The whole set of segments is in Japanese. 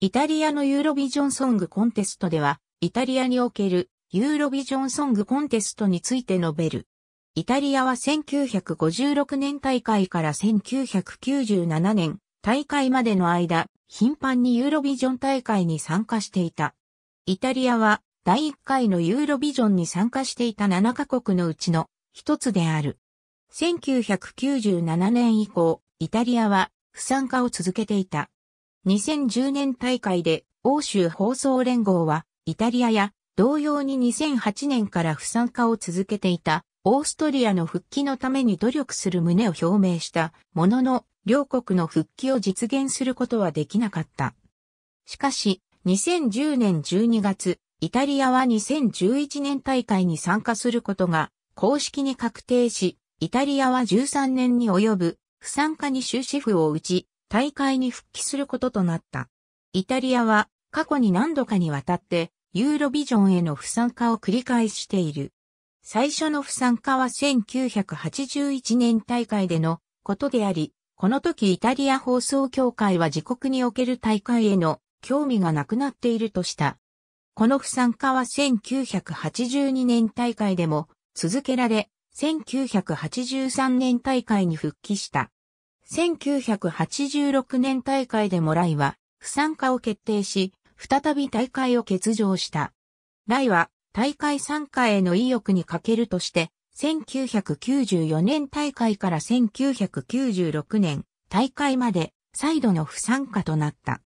イタリアのユーロビジョンソングコンテストでは、イタリアにおけるユーロビジョンソングコンテストについて述べる。イタリアは1956年大会から1997年大会までの間、頻繁にユーロビジョン大会に参加していた。イタリアは第1回のユーロビジョンに参加していた7カ国のうちの一つである。1997年以降、イタリアは不参加を続けていた。2010年大会で欧州放送連合はイタリアや同様に2008年から不参加を続けていたオーストリアの復帰のために努力する旨を表明したものの両国の復帰を実現することはできなかった。しかし2010年12月イタリアは2011年大会に参加することが公式に確定し、イタリアは13年に及ぶ不参加に終止符を打ち、大会に復帰することとなった。イタリアは過去に何度かにわたってユーロビジョンへの不参加を繰り返している。最初の不参加は1981年大会でのことであり、この時イタリア放送協会は自国における大会への興味がなくなっているとした。この不参加は1982年大会でも続けられ、1983年大会に復帰した。1986年大会でもライは不参加を決定し、再び大会を欠場した。ライは大会参加への意欲に欠けるとして、1994年大会から1996年大会まで再度の不参加となった。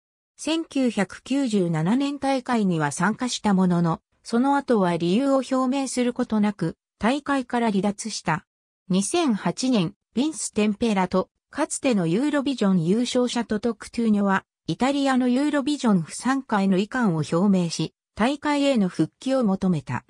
1997年大会には参加したものの、その後は理由を表明することなく、大会から離脱した。2008年、ヴィンス・テンペラとかつてのユーロビジョン優勝者トトクトゥーニョは、イタリアのユーロビジョン不参加への遺憾を表明し、大会への復帰を求めた。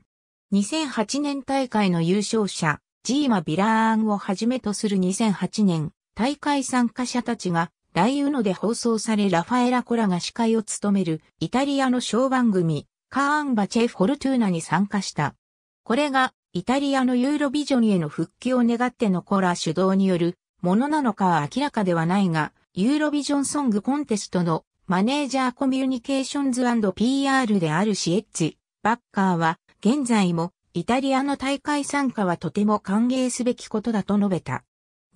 2008年大会の優勝者、ジーマ・ビラーンをはじめとする2008年、大会参加者たちが、ライウノで放送されラファエラコラが司会を務めるイタリアの小番組、カーンバチェ・フォルトゥーナに参加した。これがイタリアのユーロビジョンへの復帰を願ってのコラ主導によるものなのかは明らかではないが、ユーロビジョンソングコンテストのマネージャーコミュニケーションズ &PR であるシエッチ、バッカーは、現在も、イタリアの大会参加はとても歓迎すべきことだと述べた。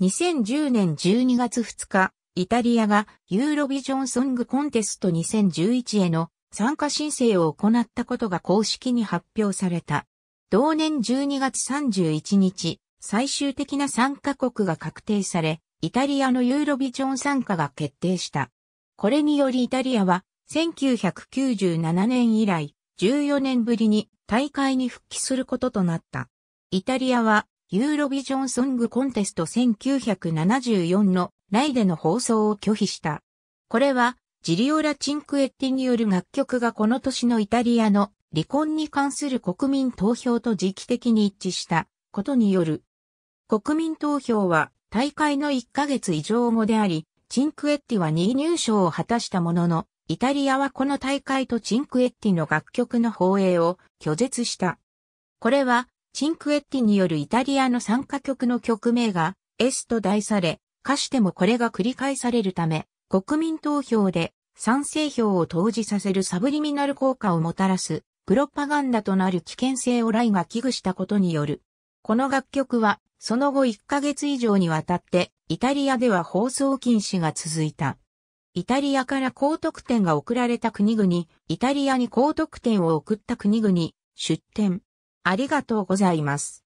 2010年12月2日、イタリアがユーロビジョンソングコンテスト2011への参加申請を行ったことが公式に発表された。同年12月31日、最終的な参加国が確定され、イタリアのユーロビジョン参加が決定した。これによりイタリアは、1997年以来、14年ぶりに大会に復帰することとなった。イタリアは、ユーロビジョンソングコンテスト1974のライでの放送を拒否した。これは、ジリオラ・チンクエッティによる楽曲がこの年のイタリアの離婚に関する国民投票と時期的に一致したことによる国民投票は大会の1ヶ月以上後であり、チンクエッティは2位入賞を果たしたものの、イタリアはこの大会とチンクエッティの楽曲の放映を拒絶した。これは、チンクエッティによるイタリアの参加曲の曲名が S と題され、歌詞でもこれが繰り返されるため、国民投票で賛成票を投じさせるサブリミナル効果をもたらす、プロパガンダとなる危険性をライが危惧したことによるこの楽曲は、その後1ヶ月以上にわたって、イタリアでは放送禁止が続いた。イタリアから高得点が送られた国々、イタリアに高得点を送った国々、出展。ありがとうございます。